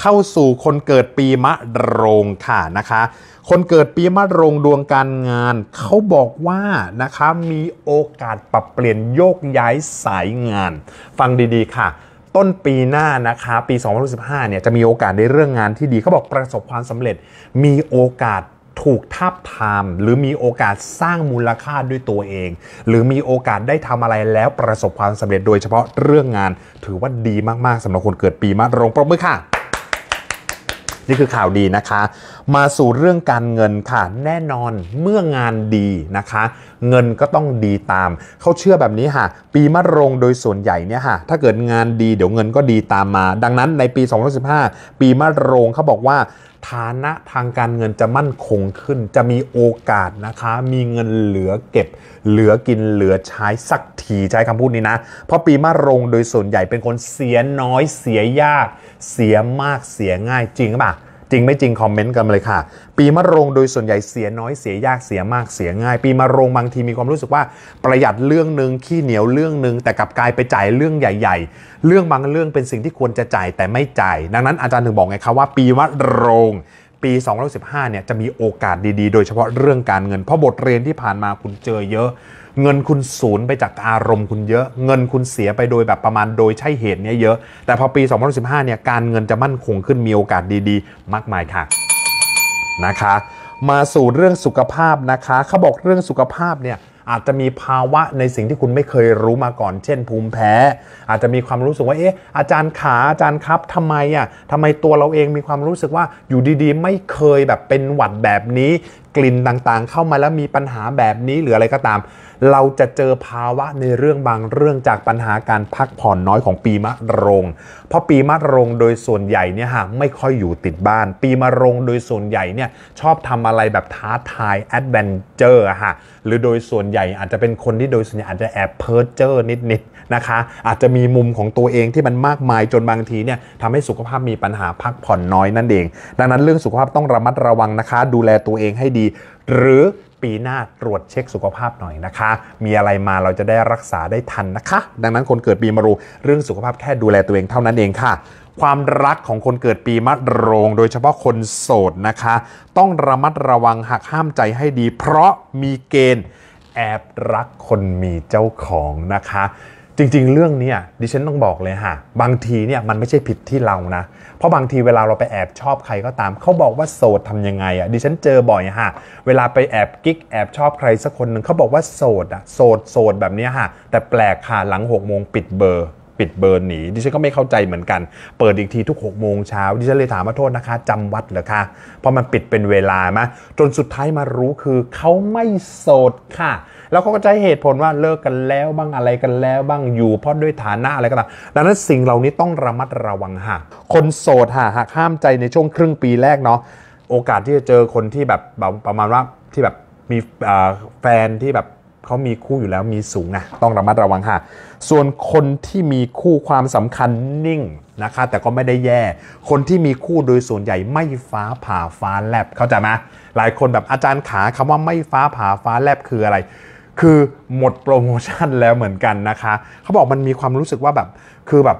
เข้าสู่คนเกิดปีมะโรงค่ะนะคะ คนเกิดปี มะโรงดวงการงาน เขาบอกว่านะคะ มีโอกาสปรับเปลี่ยนโยกย้ายสายงาน ฟังดีๆค่ะ ต้นปีหน้านะคะปี 2015เนี่ยจะมีโอกาสในเรื่องงานที่ดีเขาบอกประสบความสำเร็จ มีโอกาสถูกทาบทาม หรือมีโอกาสสร้างมูลค่าด้วยตัวเอง หรือมีโอกาสได้ทำอะไรแล้วประสบความสำเร็จโดยเฉพาะเรื่องงานถือว่าดีมากๆสำหรับคนเกิดปีมะโรงปรบมือค่ะนี่คือข่าวดีนะคะ มาสู่เรื่องการเงินค่ะ แน่นอนเมื่องานดีนะคะ เงินก็ต้องดีตาม เขาเชื่อแบบนี้ค่ะ ปีมะโรงโดยส่วนใหญ่เนี่ยค่ะ ถ้าเกิดงานดีเดี๋ยวเงินก็ดีตามมา ดังนั้นในปี 2015 ปีมะโรงเขาบอกว่าฐานะทางการเงินจะมั่นคงขึ้น จะมีโอกาสนะคะ มีเงินเหลือเก็บ เหลือกินเหลือใช้สักทีใช้คำพูดนี้นะ เพราะปีมะโรงโดยส่วนใหญ่เป็นคนเสียน้อยเสียยาก เสียมากเสียง่ายจริงป่ะจริงไม่จริงคอมเมนต์กันเลยค่ะปีมะโรงโดยส่วนใหญ่เสียน้อยเสียยากเสียมากเสียง่าย ปีมะโรงบางทีมีความรู้สึกว่าประหยัดเรื่องหนึ่งขี้เหนียวเรื่องหนึ่งแต่กลับกลายไปจ่ายเรื่องใหญ่ ๆ เรื่องบางเรื่องเป็นสิ่งที่ควรจะจ่ายแต่ไม่จ่ายดังนั้น อาจารย์ถึงบอกไงครับว่าปีมะโรงปี 2015 เนี่ยจะมีโอกาสดีๆ โดยเฉพาะเรื่องการเงิน เพราะบทเรียนที่ผ่านมาคุณเจอเยอะ เงินคุณสูญไปจากอารมณ์คุณเยอะ เงินคุณเสียไปโดยแบบประมาณโดยใช่เหตุเนี่ยเยอะ แต่พอปี2015 เนี่ยการเงินจะมั่นคงขึ้นมีโอกาสดีๆ มากมายค่ะนะคะ มาสู่เรื่องสุขภาพนะคะ เขาบอกเรื่องสุขภาพเนี่ยอาจจะมีภาวะในสิ่งที่คุณไม่เคยรู้มาก่อนเช่นภูมิแพ้ อาจจะมีความรู้สึกว่า เอ๊ะ อาจารย์ขา อาจารย์ครับทำไมอ่ะทำไมตัวเราเองมีความรู้สึกว่า อยู่ดีๆ ไม่เคยแบบเป็นหวัดแบบนี้กลิ่นต่างๆ เข้ามาแล้วมีปัญหาแบบนี้ หรืออะไรก็ตาม เราจะเจอภาวะในเรื่องบางเรื่องจากปัญหาการพักผ่อนน้อยของปีมะโรงเพราะปีมะโรงโดยส่วนใหญ่เนี่ยฮะไม่ค่อยอยู่ติดบ้าน ปีมะโรงโดยส่วนใหญ่เนี่ยชอบทำอะไรแบบท้าทายแอดเวนเจอร์ฮะ หรือโดยส่วนใหญ่อาจจะเป็นคนที่โดยส่วนใหญ่อาจจะแอบเพิร์เจอร์นิดๆนะคะ อาจจะมีมุมของตัวเองที่มันมากมายจนบางทีเนี่ยทำให้สุขภาพมีปัญหาพักผ่อนน้อยนั่นเอง ดังนั้นเรื่องสุขภาพต้องระมัดระวังนะคะ ดูแลตัวเองให้ดีีหรือปีหน้าตรวจเช็คสุขภาพหน่อยนะคะ มีอะไรมาเราจะได้รักษาได้ทันนะคะ ดังนั้นคนเกิดปีมะโรงเรื่องสุขภาพแค่ดูแลตัวเองเท่านั้นเองค่ะ ความรักของคนเกิดปีมะโรง โดยเฉพาะคนโสดนะคะ ต้องระมัดระวังหักห้ามใจให้ดี เพราะมีเกณฑ์ แอบรักคนมีเจ้าของนะคะจริงๆ เรื่องนี้ดิฉันต้องบอกเลยฮะบางทีเนี่ยมันไม่ใช่ผิดที่เรานะ เพราะบางทีเวลาเราไปแอบชอบใครก็ตามเขาบอกว่าโสดทำยังไงอ่ะดิฉันเจอบ่อยฮะเวลาไปแอบกิ๊กแอบชอบใครสักคนหนึ่งเขาบอกว่าโสดอ่ะโสดโสดแบบนี้ฮะแต่แปลกค่ะหลังหกโมงปิดเบอร์ปิดเบอร์หนีดิฉันก็ไม่เข้าใจเหมือนกันเปิดอีกทีทุก6กโมงเช้าดิฉันเลยถามว่าโทษนะคะจำวัดเหรอคะเพราะมันปิดเป็นเวลามาจนสุดท้ายมารู้คือเขาไม่โสดค่ะ แล้วเขาก็ใจะเหตุผลว่าเลิกกันแล้วบ้างอะไรกันแล้วบ้างอยู่เพราะด้วยฐานะอะไรก็ตามดังนั้นสิ่งเหล่านี้ต้องระมัดระวังค่ะ คนโสดหะหากห้ามใจในช่วงครึ่งปีแรกเนาะโอกาสที่จะเจอคนที่แบบประมาณว่าที่แบบมีแฟนที่แบบเขามีคู่อยู่แล้วมีสูงนะต้องระมัดระวังค่ะ ส่วนคนที่มีคู่ความสำคัญนิ่งนะคะ แต่ก็ไม่ได้แย่ คนที่มีคู่โดยส่วนใหญ่ไม่ฟ้าผ่าฟ้าแลบ เข้าใจไหมหลายคนแบบอาจารย์ขาคำว่าไม่ฟ้าผ่าฟ้าแลบ คืออะไร คือหมดโปรโมชั่นแล้วเหมือนกันนะคะเขาบอกมันมีความรู้สึกว่าแบบคือแบบ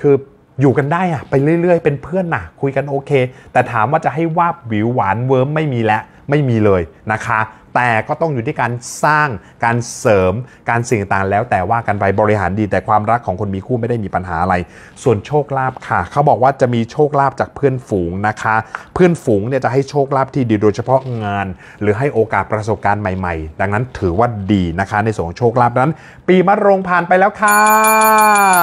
คืออยู่กันได้อะไปเรื่อยๆ เป็นเพื่อนนะคุยกันโอเค แต่ถามว่าจะให้วาบวิวหวานเวิร์มไม่มีแล้วไม่มีเลยนะคะ แต่ก็ต้องอยู่ที่การสร้างการเสริมการสิ่งต่างแล้ว แต่ว่ากันไปบริหารดีแต่ความรักของคนมีคู่ไม่ได้มีปัญหาอะไร ส่วนโชคลาภค่ะ เขาบอกว่าจะมีโชคลาภจากเพื่อนฝูงนะคะ เพื่อนฝูงเนี่ยจะให้โชคลาภที่ดีโดยเฉพาะงาน หรือให้โอกาสประสบการณ์ใหม่ๆ ดังนั้นถือว่าดีนะคะ ในส่วนของโชคลาภนั้น ปีมะโรงผ่านไปแล้วค่ะ